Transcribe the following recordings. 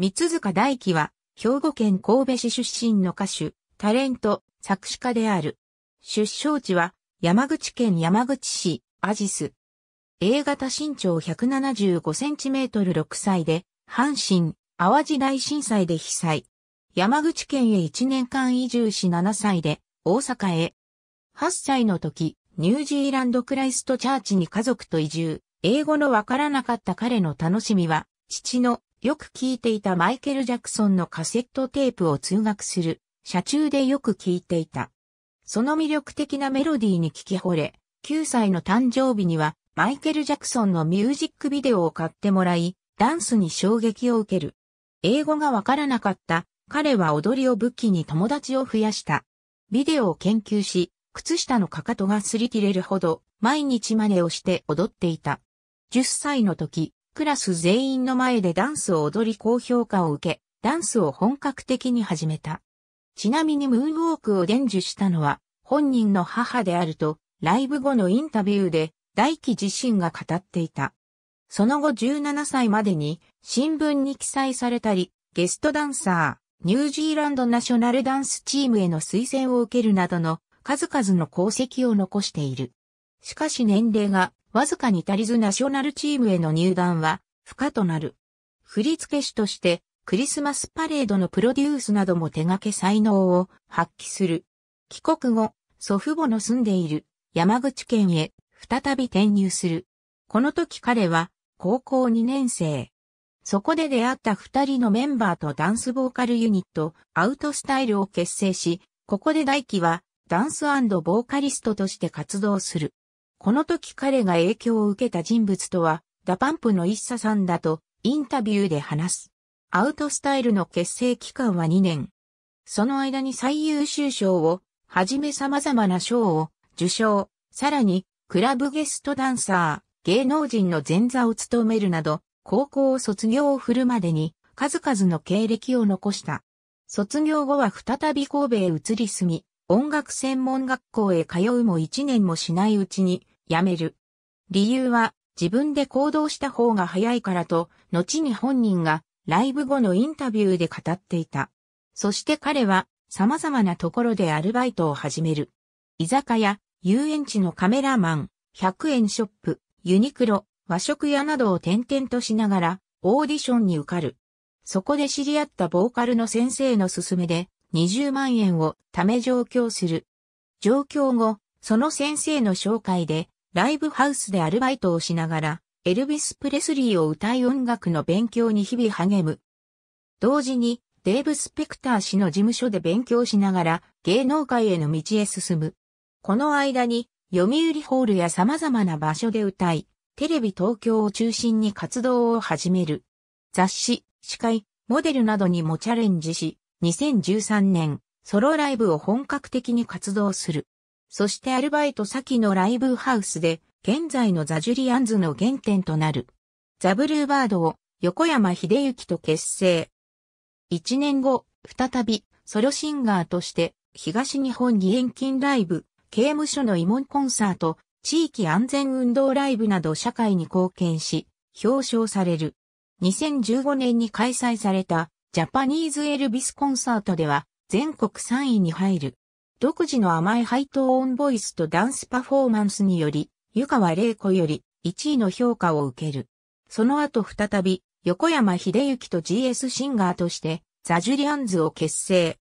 三塚大輝は、兵庫県神戸市出身の歌手、タレント、作詞家である。出生地は、山口県山口市、アジス。A 型身長1 7 5トル6歳で、阪神、淡路大震災で被災。山口県へ1年間移住し7歳で、大阪へ。8歳の時、ニュージーランドクライストチャーチに家族と移住。英語のわからなかった彼の楽しみは、父のよく聴いていたマイケル・ジャクソンのカセットテープを通学する、車中でよく聴いていた。その魅力的なメロディーに聞き惚れ、9歳の誕生日には、マイケル・ジャクソンのミュージックビデオを買ってもらい、ダンスに衝撃を受ける。英語がわからなかった、彼は踊りを武器に友達を増やした。ビデオを研究し、靴下のかかとが擦り切れるほど、毎日真似をして踊っていた。10歳の時、クラス全員の前でダンスを踊り高評価を受け、ダンスを本格的に始めた。ちなみにムーンウォークを伝授したのは本人の母であると、ライブ後のインタビューで大輝自身が語っていた。その後17歳までに新聞に記載されたり、ゲストダンサー、ニュージーランドナショナルダンスチームへの推薦を受けるなどの数々の功績を残している。しかし年齢がわずかに足りずナショナルチームへの入団は不可となる。振付師としてクリスマスパレードのプロデュースなども手掛け才能を発揮する。帰国後、祖父母の住んでいる山口県へ再び転入する。この時彼は高校2年生。そこで出会った二人のメンバーとダンスボーカルユニット、アウトスタイルを結成し、ここで大輝はダンスボーカリストとして活動する。この時彼が影響を受けた人物とは、ダパンプの一茶さんだと、インタビューで話す。アウトスタイルの結成期間は2年。その間に最優秀賞を、はじめ様々な賞を受賞、さらに、クラブゲストダンサー、芸能人の前座を務めるなど、高校を卒業を振るまでに、数々の経歴を残した。卒業後は再び神戸へ移り住み、音楽専門学校へ通うも1年もしないうちに、やめる。理由は、自分で行動した方が早いからと、後に本人がライブ後のインタビューで語っていた。そして彼は様々なところでアルバイトを始める。居酒屋、遊園地のカメラマン、100円ショップ、ユニクロ、和食屋などを転々としながらオーディションに受かる。そこで知り合ったボーカルの先生の勧めで20万円をため上京する。上京後、その先生の紹介でライブハウスでアルバイトをしながら、エルビス・プレスリーを歌い音楽の勉強に日々励む。同時に、デーブ・スペクター氏の事務所で勉強しながら、芸能界への道へ進む。この間に、読売ホールや様々な場所で歌い、テレビ東京を中心に活動を始める。雑誌、司会、モデルなどにもチャレンジし、2013年、ソロライブを本格的に活動する。そしてアルバイト先のライブハウスで、現在のザ・ジュリアンズの原点となる。ザ・ブルーバードを横山秀幸と結成。一年後、再びソロシンガーとして東日本義援金ライブ、刑務所の慰問コンサート、地域安全運動ライブなど社会に貢献し、表彰される。2015年に開催されたジャパニーズエルビスコンサートでは全国3位に入る。独自の甘いハイトーンボイスとダンスパフォーマンスにより、湯川玲子より1位の評価を受ける。その後再び、横山秀幸と GS シンガーとして、ザ・ジュリアンズを結成。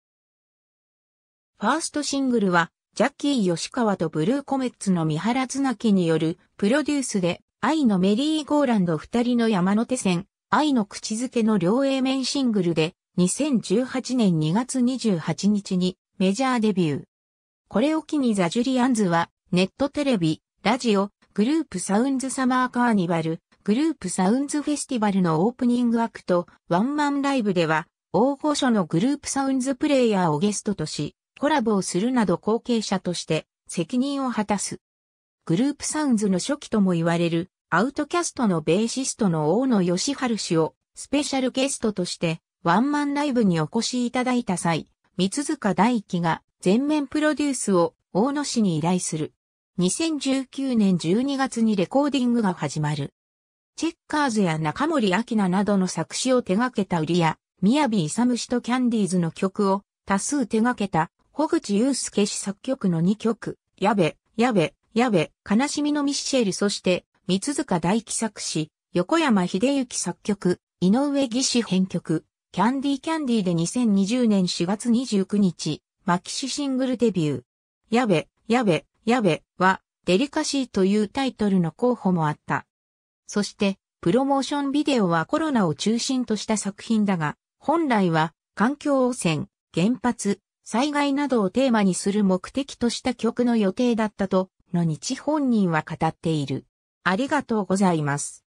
ファーストシングルは、ジャッキー吉川とブルーコメッツの三原綱木によるプロデュースで、愛のメリーゴーランド二人の山手線、愛の口づけの両 A 面シングルで、2018年2月28日にメジャーデビュー。これを機にザ・ジュリアンズは、ネットテレビ、ラジオ、グループサウンズサマーカーニバル、グループサウンズフェスティバルのオープニングアクト、ワンマンライブでは、大御所のグループサウンズプレイヤーをゲストとし、コラボをするなど後継者として責任を果たす。グループサウンズの初期とも言われる、アウトキャストのベーシストの大野義春氏をスペシャルゲストとしてワンマンライブにお越しいただいた際、三塚大輝が全面プロデュースを大野市に依頼する。2019年12月にレコーディングが始まる。チェッカーズや中森明菜などの作詞を手掛けた売りや、宮城勇氏とキャンディーズの曲を多数手掛けた、小口祐介氏作曲の2曲、やべ、やべ、やべ、悲しみのミッシェルそして、三塚大輝作詞、横山秀幸作曲、井上義士編曲、キャンディーキャンディーで2020年4月29日、マキシシングルデビュー。やべ、やべ、やべは、デリカシーというタイトルの候補もあった。そして、プロモーションビデオはコロナを中心とした作品だが、本来は、環境汚染、原発、災害などをテーマにする目的とした曲の予定だったと、の日本人は語っている。ありがとうございます。